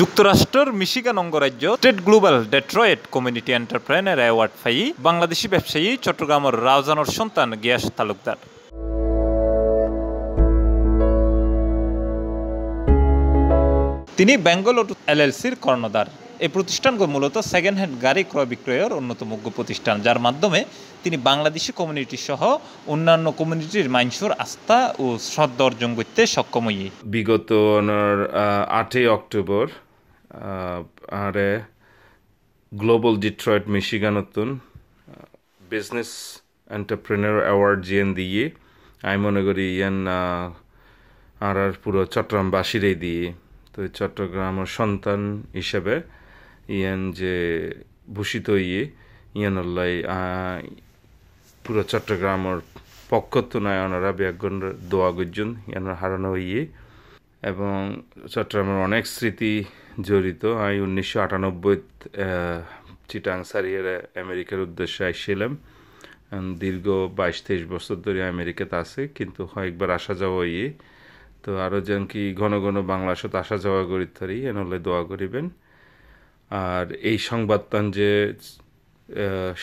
যুক্তরাষ্ট্রের মিশিগান অঙ্গরাজ্য state global Detroit community entrepreneur award পাই বাংলাদেশি ব্যবসায়ী চট্টগ্রামের রাজানোর সন্তান গিয়াস তালুকদার তিনি বেঙ্গল এলএলসির কর্ণধার এই প্রতিষ্ঠানগুলো মূলত সেকেন্ড হ্যান্ড গাড়ি ক্রয় বিক্রয়ের অন্যতম প্রতিষ্ঠান যার মাধ্যমে তিনি বাংলাদেশি কমিউনিটি সহ অন্যান্য কমিউনিটির মানুষের আস্থা ও শ্রদ্ধা অর্জন করতে সক্ষম হই বিগত আটই অক্টোবর আরে গ্লোবাল ডিট্রয়েড মিশিগানতুন বিজনেস এন্টারপ্রেনার অ্যাওয়ার্ড জিএন দিয়ে আমি মনে করি ইয়ান আর আর পুরো চট্টগ্রামবাসীরাই দিয়ে তো চট্টগ্রামের সন্তান হিসেবে ইয়ান যে ভূষিত ইয়ে ইয়ান আল্লাহ পুরো চট্টগ্রামের পক্ষত নয় ওনারা ব্যাগন দোয়া গুজন ইয়ানোর হারানো ইয়ে এবং চট্টগ্রামের অনেক স্মৃতি জড়িত আমি উনিশশো আটানব্বই চিটাং সারিয়ে আমেরিকার উদ্দেশ্যে আসছিলাম দীর্ঘ বাইশ তেইশ বছর ধরে আমেরিকাতে আছে কিন্তু একবার আসা যাওয়া ইয়ে তো আরও যেন কি ঘন ঘন বাংলা সাথে আসা যাওয়া করি তারি এনলে দোয়া করিবেন আর এই সংবাদ পান যে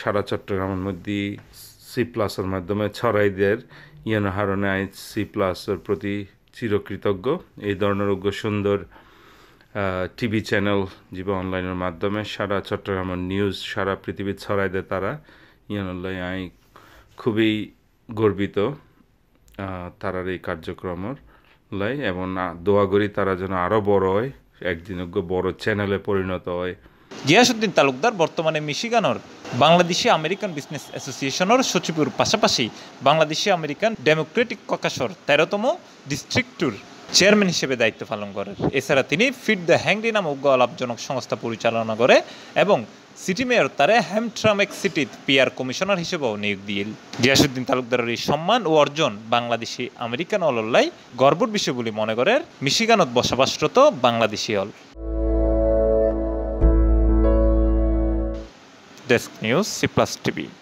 সারা চট্টগ্রামের মধ্যে সি প্লাসের মাধ্যমে ছড়াইদের ইয়ান হারণে আই সি প্লাসের প্রতি চিরকৃতজ্ঞ এই ধরনের অজ্ঞ সুন্দর টিভি চ্যানেল যেভাবে অনলাইনের মাধ্যমে সারা চট্টগ্রামের নিউজ সারা পৃথিবী ছড়াই দেয় তারা ইয়ানুল্লাহ আই খুবই গর্বিত তারার এই কার্যক্রমের লাই এবং দোয়া করি তারা যেন আরও বড় হয় একদিন বড় চ্যানেলে পরিণত হয় জিয়াসুদ্দিন তালুকদার বর্তমানে মিশিগানোর বাংলাদেশি আমেরিকান বিজনেস অ্যাসোসিয়েশনের সচিবের পাশাপাশি বাংলাদেশি আমেরিকান ডেমোক্রেটিক ককাসর তেরোতম ডিস্ট্রিক্টুর চেয়ারম্যান হিসেবে দায়িত্ব পালন করেন এছাড়া তিনি ফিট দ্য হ্যাংরি নামক গলাপজনক সংস্থা পরিচালনা করে এবং সিটি মেয়র তারে হ্যামট্রামেক সিটিত পিয়ার কমিশনার হিসেবেও নিয়োগ দিল গিয়াসুদ্দিন তালুকদারের এই সম্মান ও অর্জন বাংলাদেশি আমেরিকান অলল্লাই গর্বর বিষয় বলে মনে করেন মিশিগানত বসবাসরত Bangladeshi all desk news C plus TV